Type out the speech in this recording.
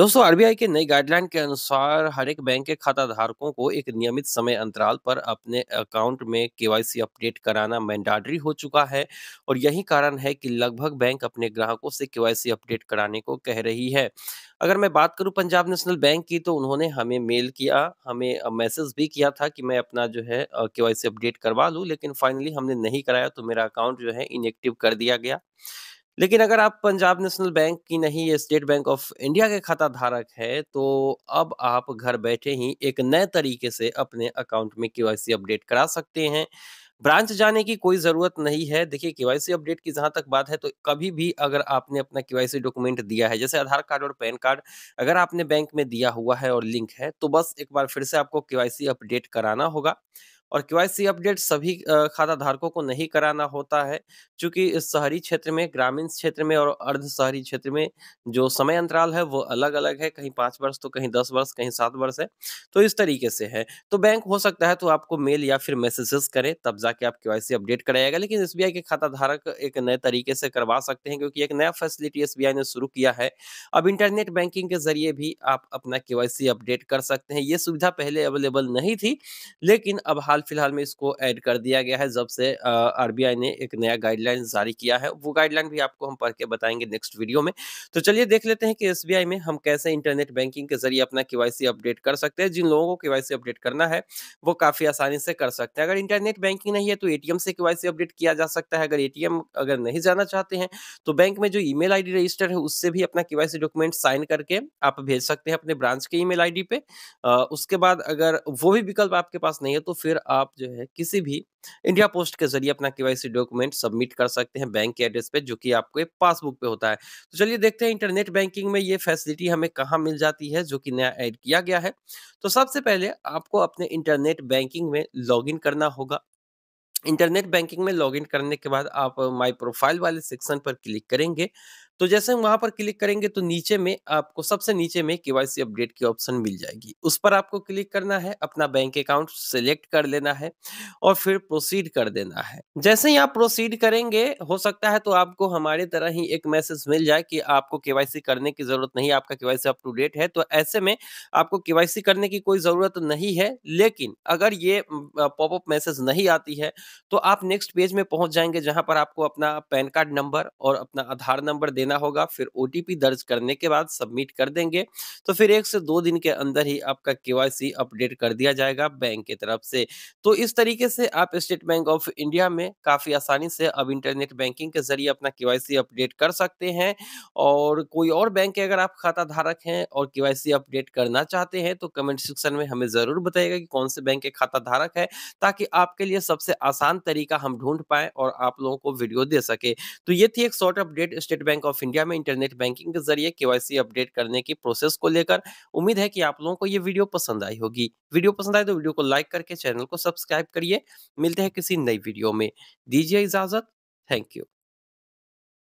दोस्तों आरबीआई के नई गाइडलाइन के अनुसार हर एक बैंक के खाता धारकों को एक नियमित समय अंतराल पर अपने अकाउंट में केवाईसी अपडेट कराना मैंडाटरी हो चुका है और यही कारण है कि लगभग बैंक अपने ग्राहकों से केवाईसी अपडेट कराने को कह रही है अगर मैं बात करूं पंजाब नेशनल बैंक की तो उन्होंने हमें मेल किया हमें मैसेज भी किया था कि मैं अपना जो है के अपडेट करवा लूँ लेकिन फाइनली हमने नहीं कराया तो मेरा अकाउंट जो है इनएक्टिव कर दिया गया लेकिन अगर आप पंजाब नेशनल बैंक की नहीं स्टेट बैंक ऑफ इंडिया के खाता धारक है तो अब आप घर बैठे ही एक नए तरीके से अपने अकाउंट में के अपडेट करा सकते हैं ब्रांच जाने की कोई ज़रूरत नहीं है देखिए केवाईसी अपडेट की जहां तक बात है तो कभी भी अगर आपने अपना केवाईसी डॉक्यूमेंट दिया है जैसे आधार कार्ड और पैन कार्ड अगर आपने बैंक में दिया हुआ है और लिंक है तो बस एक बार फिर से आपको केवाईसी अपडेट कराना होगा और केवाईसी अपडेट सभी खाता धारकों को नहीं कराना होता है क्योंकि शहरी क्षेत्र में ग्रामीण क्षेत्र में और अर्ध शहरी क्षेत्र में जो समय अंतराल है वो अलग अलग है कहीं पाँच वर्ष तो कहीं दस वर्ष कहीं सात वर्ष है तो इस तरीके से है तो बैंक हो सकता है तो आपको मेल या फिर मैसेजेस करें तब जाके आप के अपडेट कराएगा लेकिन एस के खाता धारक एक नए तरीके से करवा सकते हैं क्योंकि एक नया फैसिलिटी एस ने शुरू किया है अब इंटरनेट बैंकिंग के जरिए भी आप अपना के अपडेट कर सकते हैं ये सुविधा पहले अवेलेबल नहीं थी लेकिन अब हाल हाल फिलहाल में इसको ऐड कर दिया गया है जब से आरबीआई ने एक नया गाइडलाइन जारी किया है वो गाइडलाइन भी आपको हम पढ़ के बताएंगे नेक्स्ट वीडियो में तो चलिए देख लेते हैं कि एस में हम कैसे इंटरनेट बैंकिंग के जरिए अपना के अपडेट कर सकते हैं जिन लोगों को के अपडेट करना है वो काफ़ी आसानी से कर सकते हैं अगर इंटरनेट बैंकिंग नहीं है तो ए से के अपडेट किया जा सकता है अगर ए अगर नहीं जाना चाहते हैं तो बैंक में जो ईमेल आईडी रजिस्टर है उससे भी अपना केवाईसी डॉक्यूमेंट साइन करके आप भेज सकते हैं अपने ब्रांच के ईमेल आईडी पे उसके बाद अगर वो भी विकल्प आपके पास नहीं है तो फिर आप जो है किसी भी इंडिया पोस्ट के जरिए अपना केवाईसी डॉक्यूमेंट सबमिट कर सकते हैं बैंक के एड्रेस पे जो कि आपको एक पासबुक पे होता है तो चलिए देखते हैं इंटरनेट बैंकिंग में ये फैसिलिटी हमें कहाँ मिल जाती है जो कि नया ऐड किया गया है तो सबसे पहले आपको अपने इंटरनेट बैंकिंग में लॉग करना होगा इंटरनेट बैंकिंग में लॉगिन करने के बाद आप माय प्रोफाइल वाले सेक्शन पर क्लिक करेंगे तो जैसे हम वहां पर क्लिक करेंगे तो नीचे में आपको सबसे नीचे में केवाईसी अपडेट की ऑप्शन मिल जाएगी उस पर आपको क्लिक करना है अपना बैंक अकाउंट सेलेक्ट कर लेना है और फिर प्रोसीड कर देना है जैसे ही आप प्रोसीड करेंगे हो सकता है तो आपको हमारे तरह ही एक मैसेज मिल जाए कि आपको केवाईसी करने की जरूरत नहीं आपका केवाईसी अप टू डेट है तो ऐसे में आपको केवाईसी करने की कोई जरूरत नहीं है लेकिन अगर ये पॉपअप मैसेज नहीं आती है तो आप नेक्स्ट पेज में पहुंच जाएंगे जहां पर आपको अपना पैन कार्ड नंबर और अपना आधार नंबर देना देना होगा फिर ओ दर्ज करने के बाद सबमिट कर देंगे तो फिर एक से दो दिन के अंदर ही आपका के अपडेट कर दिया जाएगा बैंक की तरफ से तो इस तरीके से आप स्टेट बैंक ऑफ इंडिया में काफ़ी आसानी से अब इंटरनेट बैंकिंग के जरिए अपना के अपडेट कर सकते हैं और कोई और बैंक के अगर आप खाता धारक हैं और के अपडेट करना चाहते हैं तो कमेंट सेक्शन में हमें ज़रूर बताएगा कि कौन से बैंक के खाता धारक है ताकि आपके लिए सबसे आसान तरीका हम ढूंढ पाए और आप लोगों को वीडियो दे सके तो ये थी एक short update state bank of of India में इंटरनेट बैंकिंग के जरिए केवाईसी अपडेट करने की प्रोसेस को लेकर उम्मीद है कि आप लोगों को ये वीडियो पसंद आई होगी वीडियो पसंद आए तो वीडियो को लाइक करके चैनल को सब्सक्राइब करिए मिलते हैं किसी नई वीडियो में दीजिए इजाजत थैंक यू